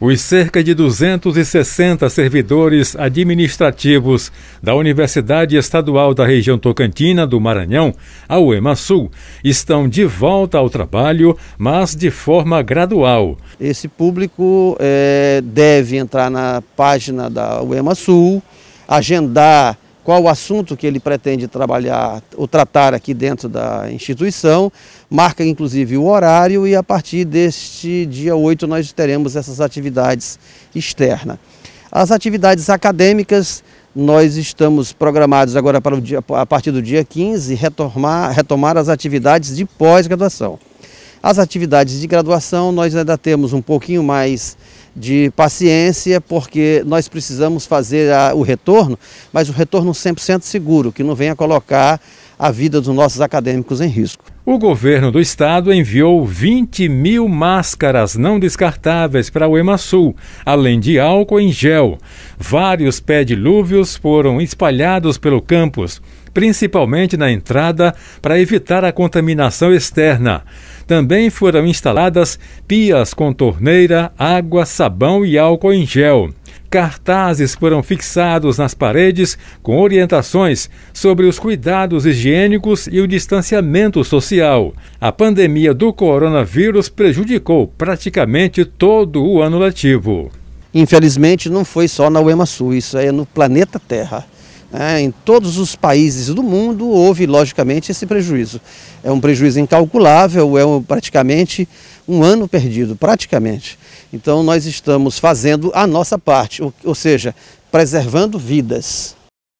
Os cerca de 260 servidores administrativos da Universidade Estadual da Região Tocantina do Maranhão, a UEMA Sul, estão de volta ao trabalho, mas de forma gradual. Esse público é, deve entrar na página da UEMA Sul, agendar qual o assunto que ele pretende trabalhar ou tratar aqui dentro da instituição, marca inclusive o horário e a partir deste dia 8 nós teremos essas atividades externas. As atividades acadêmicas, nós estamos programados agora para o dia, a partir do dia 15 retomar, retomar as atividades de pós-graduação. As atividades de graduação nós ainda temos um pouquinho mais de paciência, porque nós precisamos fazer a, o retorno, mas o retorno 100% seguro, que não venha colocar a vida dos nossos acadêmicos em risco. O governo do estado enviou 20 mil máscaras não descartáveis para o Emasul, além de álcool em gel. Vários pedilúvios foram espalhados pelo campus, principalmente na entrada, para evitar a contaminação externa. Também foram instaladas pias com torneira, água, sabão e álcool em gel. Cartazes foram fixados nas paredes com orientações sobre os cuidados higiênicos e o distanciamento social. A pandemia do coronavírus prejudicou praticamente todo o ano letivo. Infelizmente, não foi só na UEMA Sul, isso aí é no planeta Terra. É, em todos os países do mundo houve, logicamente, esse prejuízo. É um prejuízo incalculável, é um, praticamente um ano perdido, praticamente. Então nós estamos fazendo a nossa parte, ou, ou seja, preservando vidas.